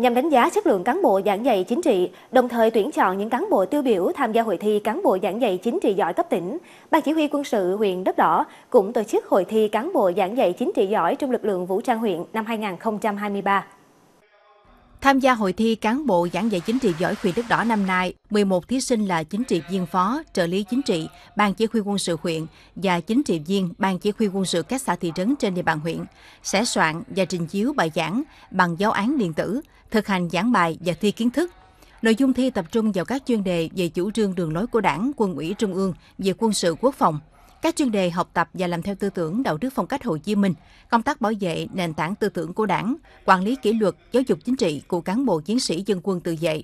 nhằm đánh giá chất lượng cán bộ giảng dạy chính trị, đồng thời tuyển chọn những cán bộ tiêu biểu tham gia hội thi cán bộ giảng dạy chính trị giỏi cấp tỉnh. Ban chỉ huy quân sự huyện Đất Đỏ cũng tổ chức hội thi cán bộ giảng dạy chính trị giỏi trong lực lượng vũ trang huyện năm 2023. Tham gia hội thi cán bộ giảng dạy chính trị giỏi huyện Đức Đỏ năm nay, 11 thí sinh là chính trị viên phó, trợ lý chính trị, ban chỉ huy quân sự huyện và chính trị viên ban chỉ huy quân sự các xã thị trấn trên địa bàn huyện sẽ soạn và trình chiếu bài giảng bằng giáo án điện tử, thực hành giảng bài và thi kiến thức. Nội dung thi tập trung vào các chuyên đề về chủ trương đường lối của Đảng, Quân ủy Trung ương, về quân sự quốc phòng, các chuyên đề học tập và làm theo tư tưởng đạo đức phong cách Hồ Chí Minh, công tác bảo vệ nền tảng tư tưởng của Đảng, quản lý kỷ luật, giáo dục chính trị của cán bộ chiến sĩ dân quân tự vệ,